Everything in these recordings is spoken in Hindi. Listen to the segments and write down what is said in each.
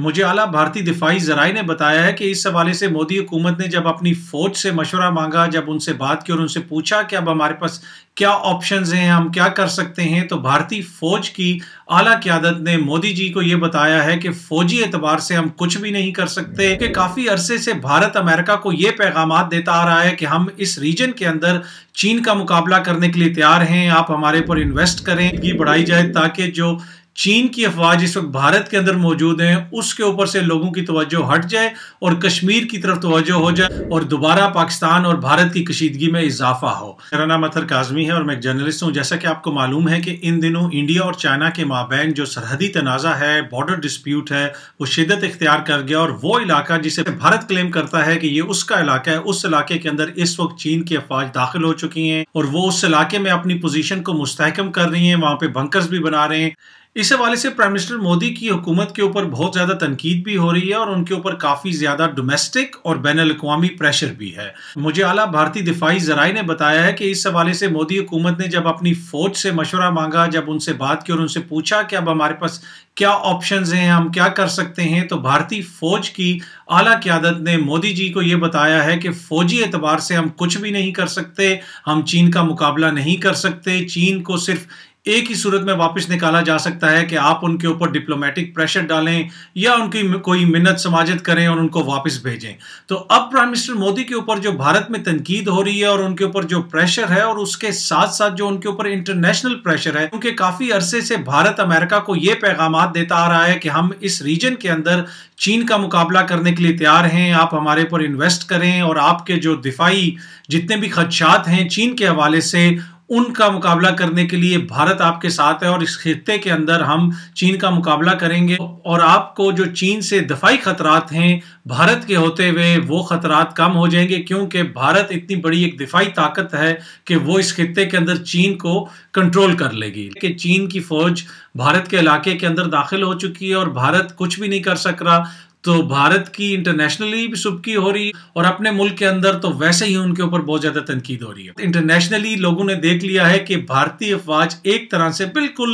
मुझे आला भारतीय दिफाही जराए ने बताया है कि इस हवाले से मोदी हुकूमत ने जब अपनी फ़ौज से मशवरा मांगा जब उनसे बात की और उनसे पूछा कि अब हमारे पास क्या ऑप्शंस हैं हम क्या कर सकते हैं तो भारतीय फ़ौज की आला क्यादत ने मोदी जी को यह बताया है कि फ़ौजी एतबार से हम कुछ भी नहीं कर सकते कि काफ़ी अरसे से भारत अमेरिका को ये पैगाम देता आ रहा है कि हम इस रीजन के अंदर चीन का मुकाबला करने के लिए तैयार हैं आप हमारे ऊपर इन्वेस्ट करें बढ़ाई जाए ताकि जो चीन की अफवाज इस वक्त भारत के अंदर मौजूद हैं उसके ऊपर से लोगों की तवज्जो हट जाए और कश्मीर की तरफ तवज्जो हो जाए और दोबारा पाकिस्तान और भारत की कशीदगी में इजाफा हो मेरा नाम अतर काजमी है और मैं एक जर्नलिस्ट हूँ जैसा कि आपको मालूम है कि इन दिनों इंडिया और चाइना के माबैन जो सरहदी तनाज़ा है बॉर्डर डिस्प्यूट है वो शिदत इख्तियार कर गया और वो इलाका जिसे भारत क्लेम करता है कि ये उसका इलाका है उस इलाके के अंदर इस वक्त चीन की अफवाज दाखिल हो चुकी हैं और वो उस इलाके में अपनी पोजिशन को मुस्तकम कर रही हैं वहाँ पे बंकर्स भी बना रहे हैं इस हवाले से प्राइम मिनिस्टर मोदी की हुकूमत के ऊपर बहुत ज़्यादा तनकीद भी हो रही है और उनके ऊपर काफ़ी ज़्यादा डोमेस्टिक और बैन अवी प्रेशर भी है मुझे अला भारतीय दिफाई जराये ने बताया है कि इस हवाले से मोदी हुकूमत ने जब अपनी फ़ौज से मशवरा मांगा जब उनसे बात की और उनसे पूछा कि अब हमारे पास क्या ऑप्शन हैं हम क्या कर सकते हैं तो भारतीय फ़ौज की आला क्यादत ने मोदी जी को यह बताया है कि फ़ौजी एतबार से हम कुछ भी नहीं कर सकते हम चीन का मुकाबला नहीं कर सकते चीन को सिर्फ एक ही सूरत में वापस निकाला जा सकता है कि आप उनके ऊपर डिप्लोमेटिक प्रेशर डालें या उनकी कोई मिन्नत समाजत करें और उनको वापस भेजें तो अब प्राइम मिनिस्टर मोदी के ऊपर जो भारत में तनकीद हो रही है और उनके ऊपर जो प्रेशर है और उसके साथ साथ जो उनके ऊपर इंटरनेशनल प्रेशर है उनके काफ़ी अरसे से भारत अमेरिका को ये पैगाम देता आ रहा है कि हम इस रीजन के अंदर चीन का मुकाबला करने के लिए तैयार हैं आप हमारे ऊपर इन्वेस्ट करें और आपके जो दिफाई जितने भी खदशात हैं चीन के हवाले से उनका मुकाबला करने के लिए भारत आपके साथ है और इस खत्ते के अंदर हम चीन का मुकाबला करेंगे और आपको जो चीन से दफाई खतरात हैं भारत के होते हुए वो खतरात कम हो जाएंगे क्योंकि भारत इतनी बड़ी एक दिफाई ताकत है कि वो इस खत्े के अंदर चीन को कंट्रोल कर लेगी कि चीन की फौज भारत के इलाके के अंदर दाखिल हो चुकी है और भारत कुछ भी नहीं कर सक रहा तो भारत की इंटरनेशनली भी सुबकी हो रही और अपने मुल्क के अंदर तो वैसे ही उनके ऊपर बहुत ज्यादा तनकीद हो रही है इंटरनेशनली लोगों ने देख लिया है कि भारतीय अफवाज एक तरह से बिल्कुल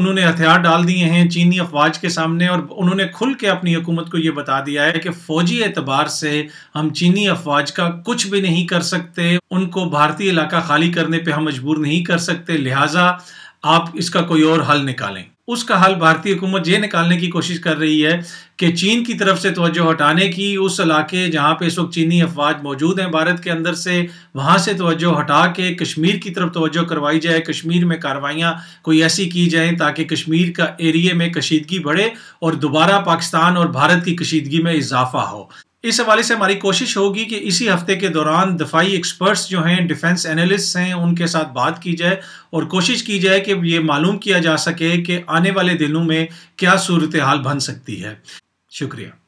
उन्होंने हथियार डाल दिए हैं चीनी अफवाज के सामने और उन्होंने खुल के अपनी हुकूमत को ये बता दिया है कि फौजी एतबार से हम चीनी अफवाज का कुछ भी नहीं कर सकते उनको भारतीय इलाका खाली करने पर हम मजबूर नहीं कर सकते लिहाजा आप इसका कोई और हल निकालें उसका हल भारतीय हुकूमत ये निकालने की कोशिश कर रही है कि चीन की तरफ से तोज्जो हटाने की उस इलाके जहाँ पे इस वक्त चीनी अफवाज मौजूद हैं भारत के अंदर से वहाँ से तोज्जो हटा के कश्मीर की तरफ तोज्जो करवाई जाए कश्मीर में कार्रवाइयाँ कोई ऐसी की जाएँ ताकि कश्मीर का एरिए में कशीदगी बढ़े और दोबारा पाकिस्तान और भारत की कशीदगी में इजाफा हो इस हवाले से हमारी कोशिश होगी कि इसी हफ्ते के दौरान दफाई एक्सपर्ट्स जो हैं डिफेंस एनालिस्ट हैं उनके साथ बात की जाए और कोशिश की जाए कि ये मालूम किया जा सके कि आने वाले दिनों में क्या सूरत हाल बन सकती है शुक्रिया